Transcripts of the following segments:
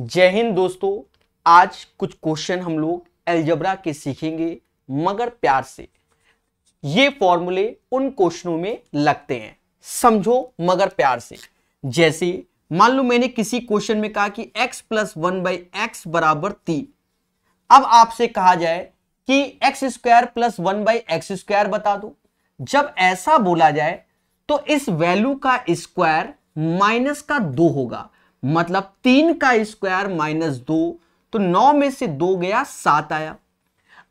जय हिंद दोस्तों आज कुछ क्वेश्चन हम लोग एल्जबरा के सीखेंगे मगर प्यार से ये फॉर्मूले उन क्वेश्चनों में लगते हैं समझो मगर प्यार से जैसे मान लो मैंने किसी क्वेश्चन में कहा कि x plus one by x बराबर तीन अब आपसे कहा जाए कि x square plus one by x square बता दो जब ऐसा बोला जाए तो इस वैल्यू का स्क्वायर माइनस का दो होगा मतलब तीन का स्क्वायर माइनस दो तो नौ में से दो गया सात आया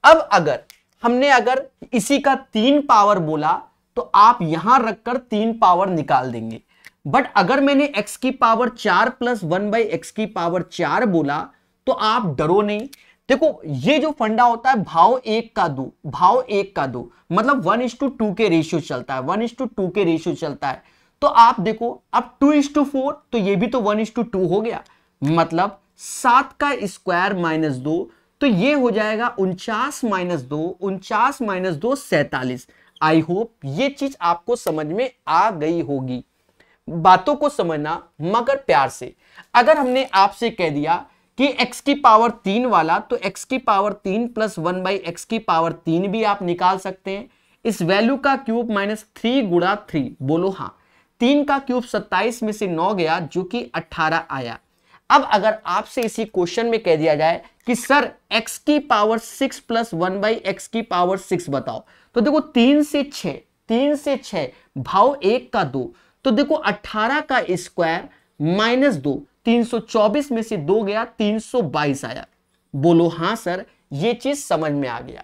अब अगर हमने अगर इसी का तीन पावर बोला तो आप यहां रखकर तीन पावर निकाल देंगे बट अगर मैंने x की पावर चार प्लस वन बाई एक्स की पावर चार बोला तो आप डरो नहीं देखो ये जो फंडा होता है भाव एक का दो भाव एक का दो मतलब वन इज टू टू के रेशियो चलता है वन इज टू टू के रेशियो चलता है तो आप देखो अब टू इज टू फोर तो ये भी तो वन इज टू टू हो गया मतलब सात का स्क्वायर माइनस दो तो ये हो जाएगा उनचास माइनस दो उनचास माइनस दो सैतालीस आई होप ये चीज आपको समझ में आ गई होगी बातों को समझना मगर प्यार से अगर हमने आपसे कह दिया कि x की पावर तीन वाला तो x की पावर तीन प्लस वन बाई एक्स की पावर तीन भी आप निकाल सकते हैं इस वैल्यू का क्यूब माइनस थ्री गुड़ा थ्री बोलो हाँ तीन का क्यूब सत्ताईस में से नौ गया जो कि अट्ठारह आया अब अगर आपसे इसी क्वेश्चन में कह दिया जाए कि सर x की power six plus one by x की पावर सिक्स बताओ तो देखो तीन से छ तीन से छ भाव एक का दो तो देखो अट्ठारह का स्क्वायर माइनस दो तीन सौ चौबीस में से दो गया तीन सौ बाईस आया बोलो हां सर ये चीज समझ में आ गया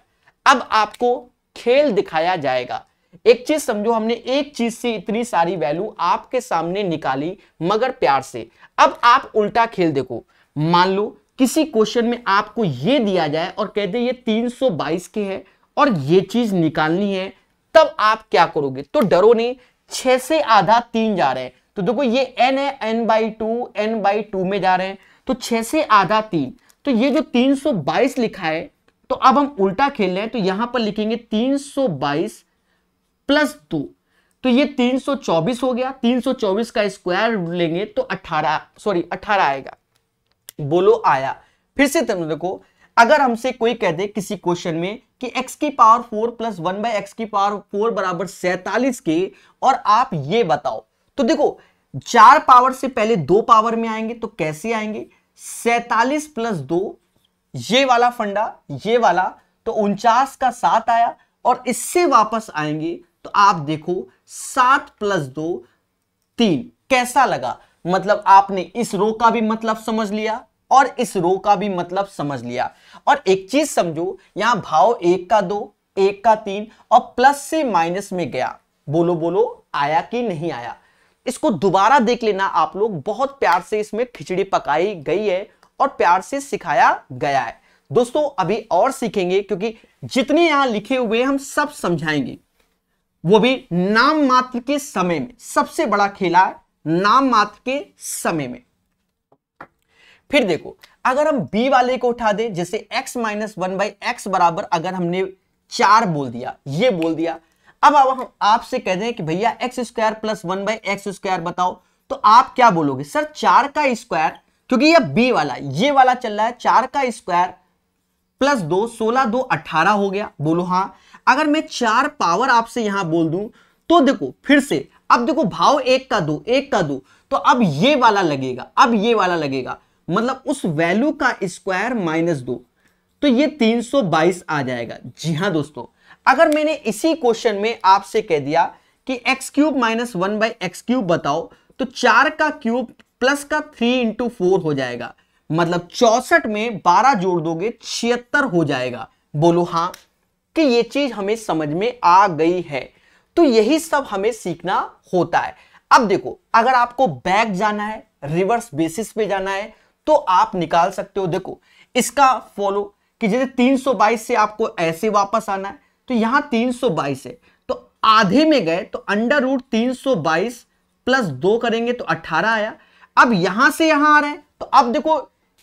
अब आपको खेल दिखाया जाएगा एक चीज समझो हमने एक चीज से इतनी सारी वैल्यू आपके सामने निकाली मगर प्यार से अब आप उल्टा खेल देखो मान लो किसी क्वेश्चन में आपको ये दिया जाए और कहते ये 322 के हैं और ये चीज निकालनी है तब आप क्या करोगे तो डरो नहीं छह से आधा तीन जा रहे हैं तो देखो ये एन है N by two N by two में जा रहे हैं तो छह से आधा तीन तो ये जो 322 लिखा है तो अब हम उल्टा खेल रहे हैं तो यहां पर लिखेंगे 322 प्लस टू तो ये 324 हो गया 324 का स्क्वायर लेंगे तो 18 सॉरी 18 आएगा बोलो आया फिर से तुम देखो अगर हमसे कोई कह दे किसी क्वेश्चन में कि x की power 4 plus one by x की पावर 4 बराबर सैतालीस के और आप ये बताओ तो देखो चार पावर से पहले दो पावर में आएंगे तो कैसे आएंगे सैतालीस प्लस दो ये वाला फंडा ये वाला तो उनचास का सात आया और इससे वापस आएंगे तो आप देखो सात प्लस दो तीन कैसा लगा मतलब आपने इस रो का भी मतलब समझ लिया और इस रो का भी मतलब समझ लिया और एक चीज समझो यहां भाव एक का दो एक का तीन और प्लस से माइनस में गया बोलो बोलो आया कि नहीं आया इसको दोबारा देख लेना आप लोग बहुत प्यार से इसमें खिचड़ी पकाई गई है और प्यार से सिखाया गया है दोस्तों अभी और सीखेंगे क्योंकि जितने यहां लिखे हुए हम सब समझाएंगे वो भी नाम मात्र के समय में सबसे बड़ा खेला है नाम मात्र के समय में फिर देखो अगर हम b वाले को उठा दें जैसे x minus one by x बराबर अगर हमने चार बोल दिया ये बोल दिया अब अब हम आपसे कह दें कि भैया x square plus one by x square बताओ तो आप क्या बोलोगे सर चार का स्क्वायर क्योंकि ये बी वाला ये वाला चल रहा है चार का स्क्वायर प्लस दो सोलह दो अट्ठारह हो गया बोलो हाँ अगर मैं चार पावर आपसे यहां बोल दूं तो देखो फिर से अब देखो भाव एक का दो एक का दो तो अब ये वाला लगेगा अब ये वाला लगेगा मतलब उस वैल्यू का स्क्वायर माइनस दो तो ये 322 आ जाएगा जी हाँ दोस्तों अगर मैंने इसी क्वेश्चन में आपसे कह दिया कि x cube minus one by x cube बताओ तो चार का क्यूब प्लस का थ्री इंटू फोर हो जाएगा मतलब चौसठ में बारह जोड़ दोगे छिहत्तर हो जाएगा बोलो हाँ कि ये चीज हमें समझ में आ गई है तो यही सब हमें सीखना होता है अब देखो अगर आपको बैक जाना है रिवर्स बेसिस पे जाना है तो आप निकाल सकते हो देखो इसका फॉलो कि जैसे 322 से आपको ऐसे वापस आना है तो यहां 322 है तो आधे में गए तो अंडर रूट तीन प्लस दो करेंगे तो अट्ठारह आया अब यहां से यहां आ रहे हैं तो अब देखो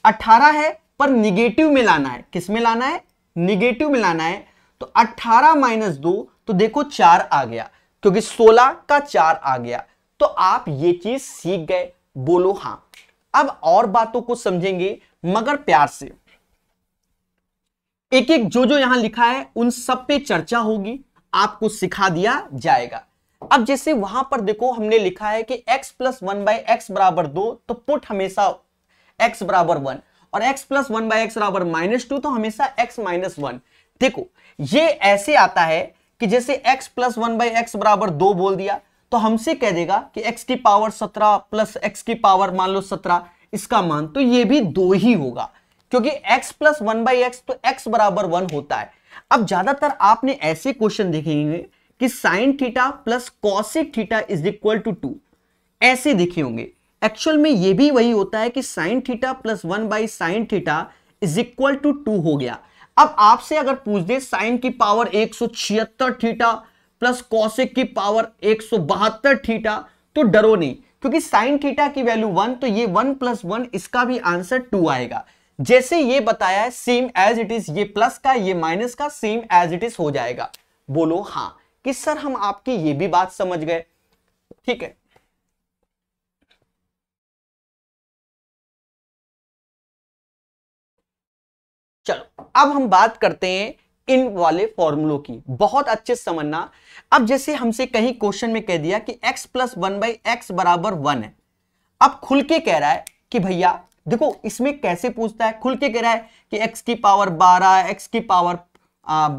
18 है पर निगेटिव में लाना है किस में लाना है निगेटिव में लाना है तो 18 माइनस दो तो देखो चार आ गया क्योंकि 16 का चार आ गया तो आप ये चीज सीख गए बोलो हां अब और बातों को समझेंगे मगर प्यार से एक एक जो जो यहां लिखा है उन सब पे चर्चा होगी आपको सिखा दिया जाएगा अब जैसे वहां पर देखो हमने लिखा है कि x plus one by x बराबर दो तो पुट हमेशा एक्स बराबर वन और x plus one by x बराबर माइनस टू तो हमेशा एक्स माइनस वन देखो ये ऐसे आता है कि जैसे x plus one by x बराबर दो बोल दिया तो हमसे कह देगा कि x की पावर सत्रह प्लस एक्स की पावर मान लो सत्रह इसका मान तो ये भी दो ही होगा क्योंकि x plus one by x तो x बराबर वन होता है अब ज्यादातर आपने ऐसे क्वेश्चन देखेंगे कि sine theta plus cos theta is equal to two ऐसे देखे होंगे एक्चुअल में ये भी वही होता है कि sine theta plus one by sine theta is equal to two हो गया अब आपसे अगर पूछ दे साइन की पावर एक थीटा प्लस कौशिक की पावर एक सौ थीटा तो डरो नहीं क्योंकि साइन थीटा की वैल्यू वन तो ये वन प्लस वन इसका भी आंसर टू आएगा जैसे ये बताया है सेम एज इट इज ये प्लस का ये माइनस का सेम एज इट इज हो जाएगा बोलो हाँ कि सर हम आपकी ये भी बात समझ गए ठीक है अब हम बात करते हैं इन वाले फॉर्मूलों की बहुत अच्छे से समझना अब जैसे हमसे कहीं क्वेश्चन में कह दिया कि x plus one by x बराबर वन है अब खुल के कह रहा है कि भैया देखो इसमें कैसे पूछता है खुल के कह रहा है कि x की पावर 12 x की पावर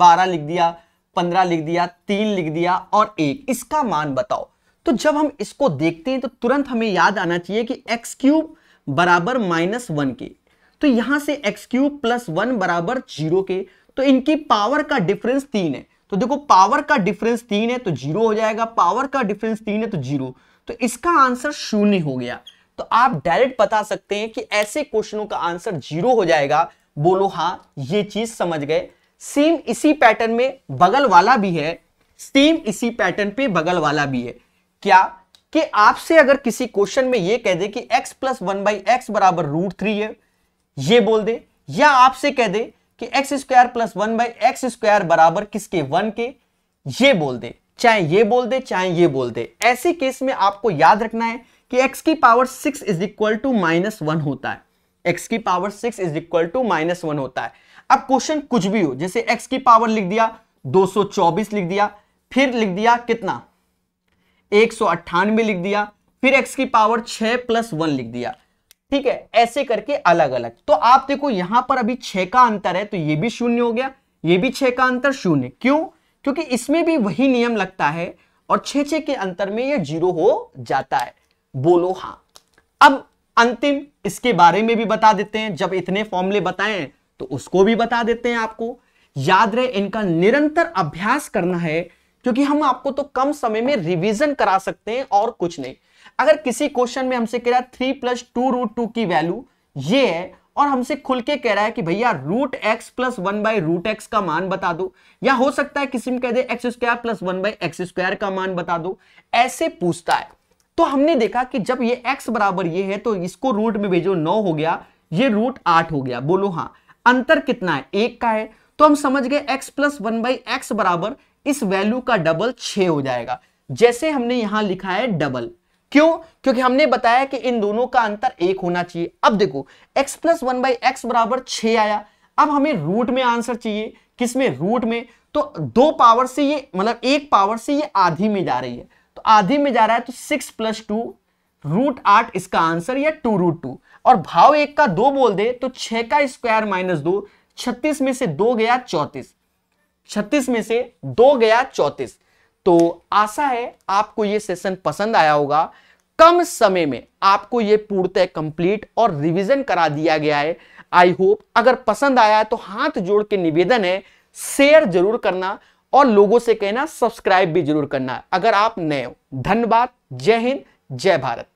बारह 12 लिख दिया 15 लिख दिया 3 लिख दिया और 1 इसका मान बताओ तो जब हम इसको देखते हैं तो तुरंत हमें याद आना चाहिए कि एक्स क्यूब बराबर माइनस वन के तो यहां से एक्स क्यूब प्लस वन बराबर जीरो के तो इनकी पावर का डिफरेंस तीन है तो देखो पावर का डिफरेंस तीन है तो जीरो हो जाएगा पावर का डिफरेंस तीन है तो जीरो तो इसका आंसर शून्य हो गया तो आप डायरेक्ट बता सकते हैं कि ऐसे क्वेश्चनों का आंसर जीरो हो जाएगा बोलो हाँ ये चीज समझ गए सेम इसी पैटर्न में बगल वाला भी है सेम इसी पैटर्न पे बगल वाला भी है क्या कि आपसे अगर किसी क्वेश्चन में ये कह दे कि x plus one by x बराबर रूट थ्री है ये बोल दे या आपसे कह दे कि x square plus one by x square बराबर किसके वन के ये बोल दे चाहे ये बोल दे चाहे ये बोल दे ऐसे केस में आपको याद रखना है कि x की power six is equal to minus one होता है x की power six is equal to minus one होता है अब क्वेश्चन कुछ भी हो जैसे x की पावर लिख दिया 224 लिख दिया फिर लिख दिया कितना एक लिख दिया फिर x की पावर 6 प्लस वन लिख दिया ठीक है ऐसे करके अलग अलग तो आप देखो यहां पर अभी छह का अंतर है तो ये भी शून्य हो गया ये भी छह का अंतर शून्य क्यों क्योंकि इसमें भी वही नियम लगता है और छह छह के अंतर में ये जीरो हो जाता है बोलो हाँ अब अंतिम इसके बारे में भी बता देते हैं जब इतने फॉर्मुले बताए तो उसको भी बता देते हैं आपको याद रहे इनका निरंतर अभ्यास करना है क्योंकि हम आपको तो कम समय में रिवीजन करा सकते हैं और कुछ नहीं अगर किसी क्वेश्चन में हमसे कह रहा है three plus two root two की वैल्यू ये है और हमसे खुल के कह रहा है कि भैया root x plus one by root x का मान बता दो या हो सकता है किसी में कह दे x square plus one by x square का मान बता दो ऐसे पूछता है तो हमने देखा कि जब ये एक्स बराबर ये है तो इसको रूट में भेजो नौ हो गया ये रूट आठ हो गया बोलो हाँ अंतर कितना है एक का है तो हम समझ गए x plus one by x बराबर इस वैल्यू का डबल छ हो जाएगा जैसे हमने यहां लिखा है डबल क्यों क्योंकि हमने बताया कि इन दोनों का अंतर एक होना चाहिए अब देखो x plus one by x बराबर छ आया अब हमें रूट में आंसर चाहिए किसमें रूट में तो दो पावर से ये मतलब एक पावर से ये आधी में जा रही है तो आधी में जा रहा है तो सिक्स प्लस टू रूट आठ इसका आंसर या टू रूट टू और भाव एक का दो बोल दे तो छ का स्क्वायर माइनस दो छत्तीस में से दो गया चौतीस छत्तीस में से दो गया चौतीस तो आशा है आपको ये सेशन पसंद आया होगा कम समय में आपको ये पूर्णतः कंप्लीट और रिवीजन करा दिया गया है आई होप अगर पसंद आया है तो हाथ जोड़ के निवेदन है शेयर जरूर करना और लोगों से कहना सब्सक्राइब भी जरूर करना अगर आप नए हो धन्यवाद जय हिंद जय भारत